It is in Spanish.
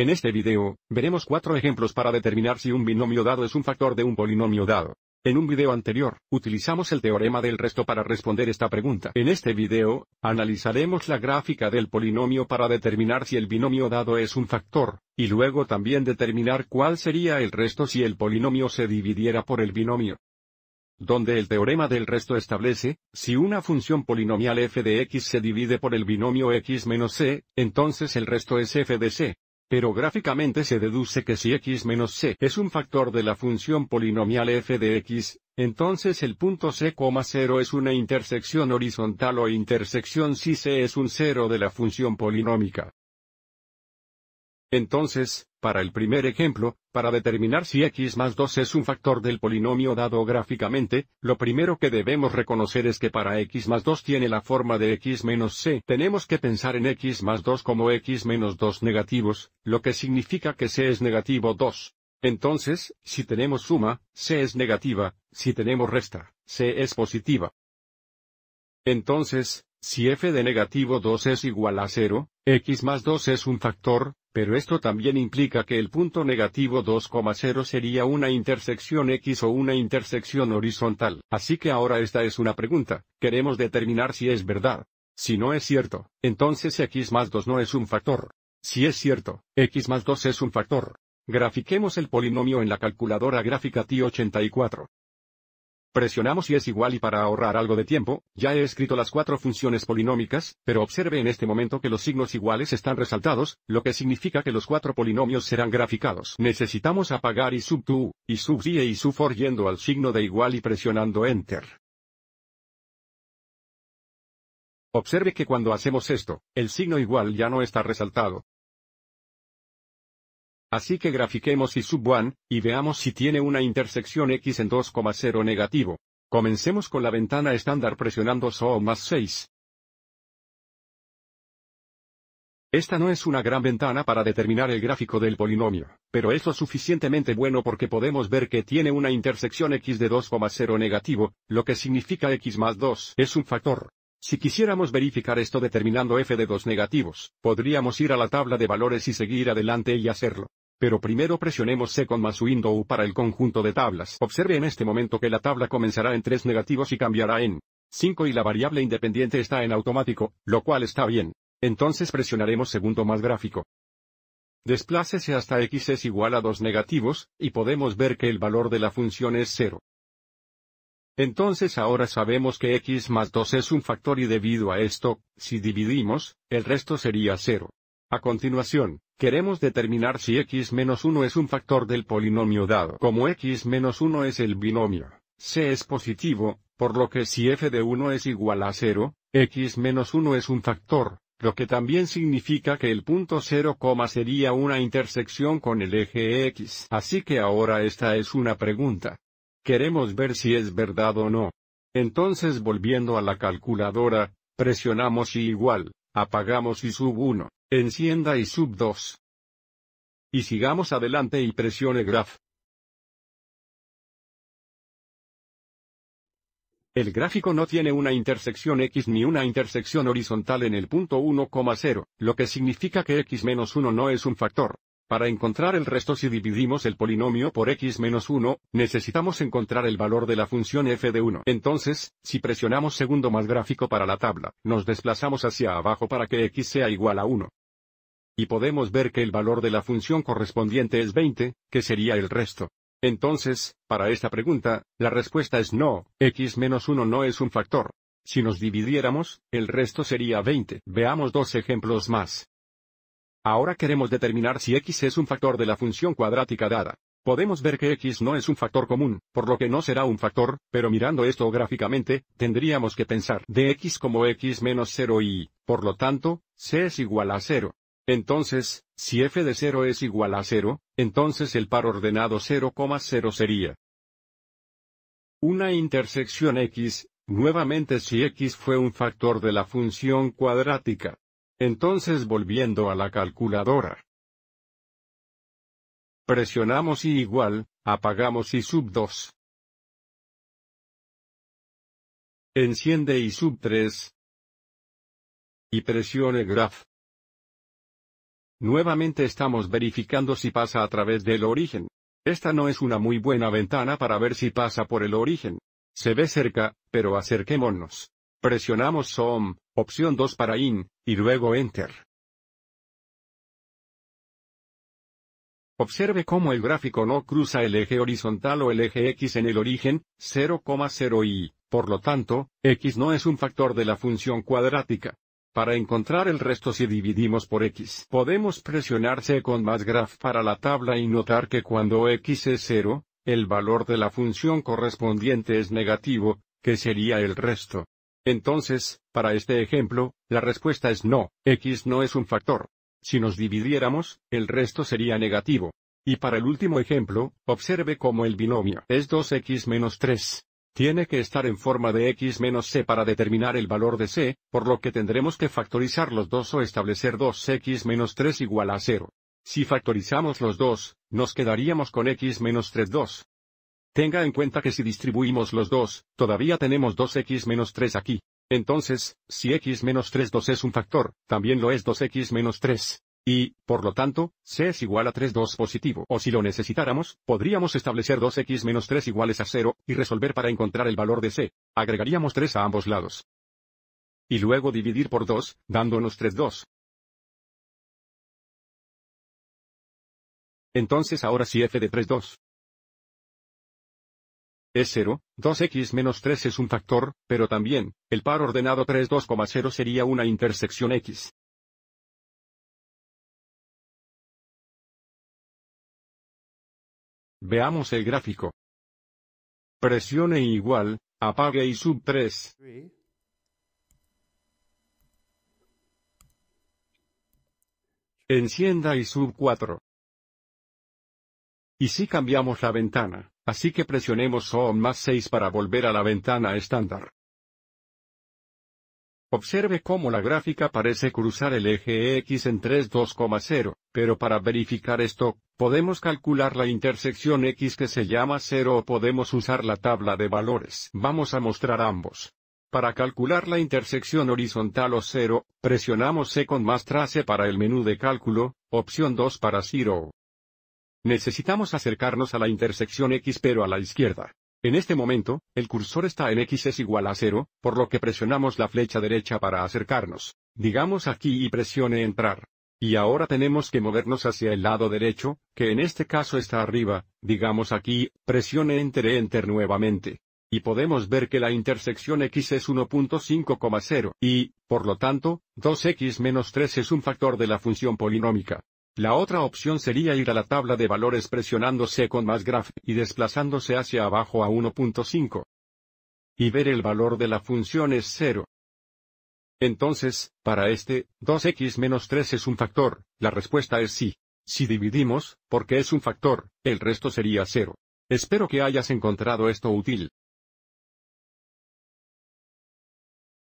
En este video, veremos cuatro ejemplos para determinar si un binomio dado es un factor de un polinomio dado. En un video anterior, utilizamos el teorema del resto para responder esta pregunta. En este video, analizaremos la gráfica del polinomio para determinar si el binomio dado es un factor, y luego también determinar cuál sería el resto si el polinomio se dividiera por el binomio donde el teorema del resto establece, si una función polinomial f de x se divide por el binomio x menos c, entonces el resto es f de c. Pero gráficamente se deduce que si x menos c es un factor de la función polinomial f de x, entonces el punto 0 es una intersección horizontal o intersección si c es un cero de la función polinómica. Entonces, para el primer ejemplo, para determinar si x más 2 es un factor del polinomio dado gráficamente, lo primero que debemos reconocer es que para x más 2 tiene la forma de x menos c. Tenemos que pensar en x más 2 como x menos 2 negativos, lo que significa que c es negativo 2. Entonces, si tenemos suma, c es negativa, si tenemos resta, c es positiva. Entonces, si f de negativo 2 es igual a 0, x más 2 es un factor, pero esto también implica que el punto negativo 2,0 sería una intersección x o una intersección horizontal. Así que ahora esta es una pregunta, queremos determinar si es verdad. Si no es cierto, entonces x más 2 no es un factor. Si es cierto, x más 2 es un factor. Grafiquemos el polinomio en la calculadora gráfica t 84 Presionamos y es igual y para ahorrar algo de tiempo, ya he escrito las cuatro funciones polinómicas, pero observe en este momento que los signos iguales están resaltados, lo que significa que los cuatro polinomios serán graficados. Necesitamos apagar y sub y sub e y sub for yendo al signo de igual y presionando enter. Observe que cuando hacemos esto, el signo igual ya no está resaltado, Así que grafiquemos y sub 1, y veamos si tiene una intersección x en 2,0 negativo. Comencemos con la ventana estándar presionando SO más 6. Esta no es una gran ventana para determinar el gráfico del polinomio, pero es lo suficientemente bueno porque podemos ver que tiene una intersección x de 2,0 negativo, lo que significa x más 2 es un factor. Si quisiéramos verificar esto determinando f de 2 negativos, podríamos ir a la tabla de valores y seguir adelante y hacerlo. Pero primero presionemos C con más Window para el conjunto de tablas. Observe en este momento que la tabla comenzará en 3 negativos y cambiará en 5 y la variable independiente está en automático, lo cual está bien. Entonces presionaremos segundo más gráfico. Desplácese hasta x es igual a 2 negativos, y podemos ver que el valor de la función es 0. Entonces ahora sabemos que x más 2 es un factor y debido a esto, si dividimos, el resto sería 0. A continuación, Queremos determinar si x menos 1 es un factor del polinomio dado. Como x menos 1 es el binomio, c es positivo, por lo que si f de 1 es igual a 0, x menos 1 es un factor, lo que también significa que el punto 0, sería una intersección con el eje x. Así que ahora esta es una pregunta. Queremos ver si es verdad o no. Entonces volviendo a la calculadora, presionamos y igual, apagamos y sub 1. Encienda y sub 2. Y sigamos adelante y presione Graph. El gráfico no tiene una intersección x ni una intersección horizontal en el punto 1,0, lo que significa que x menos 1 no es un factor. Para encontrar el resto si dividimos el polinomio por x menos 1, necesitamos encontrar el valor de la función f de 1. Entonces, si presionamos segundo más gráfico para la tabla, nos desplazamos hacia abajo para que x sea igual a 1. Y podemos ver que el valor de la función correspondiente es 20, que sería el resto. Entonces, para esta pregunta, la respuesta es no, x menos 1 no es un factor. Si nos dividiéramos, el resto sería 20. Veamos dos ejemplos más. Ahora queremos determinar si x es un factor de la función cuadrática dada. Podemos ver que x no es un factor común, por lo que no será un factor, pero mirando esto gráficamente, tendríamos que pensar de x como x menos 0 y, por lo tanto, c es igual a 0. Entonces, si f de 0 es igual a 0, entonces el par ordenado 0,0 sería una intersección x, nuevamente si x fue un factor de la función cuadrática. Entonces volviendo a la calculadora. Presionamos y igual, apagamos y sub 2. Enciende y sub 3. Y presione graph. Nuevamente estamos verificando si pasa a través del origen. Esta no es una muy buena ventana para ver si pasa por el origen. Se ve cerca, pero acerquémonos. Presionamos SOM, opción 2 para IN, y luego Enter. Observe cómo el gráfico no cruza el eje horizontal o el eje X en el origen, 0,0 y, por lo tanto, X no es un factor de la función cuadrática. Para encontrar el resto si dividimos por x, podemos presionarse con más graph para la tabla y notar que cuando x es 0, el valor de la función correspondiente es negativo, que sería el resto. Entonces, para este ejemplo, la respuesta es no, x no es un factor. Si nos dividiéramos, el resto sería negativo. Y para el último ejemplo, observe cómo el binomio es 2x menos 3. Tiene que estar en forma de x menos c para determinar el valor de c, por lo que tendremos que factorizar los dos o establecer 2x menos 3 igual a 0. Si factorizamos los dos, nos quedaríamos con x menos 3 2. Tenga en cuenta que si distribuimos los dos, todavía tenemos 2x menos 3 aquí. Entonces, si x menos 3 2 es un factor, también lo es 2x menos 3 y, por lo tanto, C es igual a 3 2 positivo. O si lo necesitáramos, podríamos establecer 2x menos 3 iguales a 0, y resolver para encontrar el valor de C. Agregaríamos 3 a ambos lados. Y luego dividir por 2, dándonos 3 2. Entonces ahora si f de 3 2 Es 0, 2x menos 3 es un factor, pero también, el par ordenado 3 2,0 sería una intersección x. Veamos el gráfico. Presione igual, apague y sub 3. Encienda y sub 4. Y si cambiamos la ventana, así que presionemos O más 6 para volver a la ventana estándar. Observe cómo la gráfica parece cruzar el eje X en 3,2,0, pero para verificar esto, podemos calcular la intersección X que se llama 0 o podemos usar la tabla de valores. Vamos a mostrar ambos. Para calcular la intersección horizontal o 0, presionamos C con más trace para el menú de cálculo, opción 2 para 0. Necesitamos acercarnos a la intersección X pero a la izquierda. En este momento, el cursor está en x es igual a 0, por lo que presionamos la flecha derecha para acercarnos. Digamos aquí y presione entrar. Y ahora tenemos que movernos hacia el lado derecho, que en este caso está arriba, digamos aquí, presione enter enter nuevamente. Y podemos ver que la intersección x es 1.5,0 y, por lo tanto, 2x menos 3 es un factor de la función polinómica. La otra opción sería ir a la tabla de valores presionándose con más graph y desplazándose hacia abajo a 1.5. Y ver el valor de la función es 0. Entonces, para este, 2x menos 3 es un factor, la respuesta es sí. Si dividimos, porque es un factor, el resto sería 0. Espero que hayas encontrado esto útil.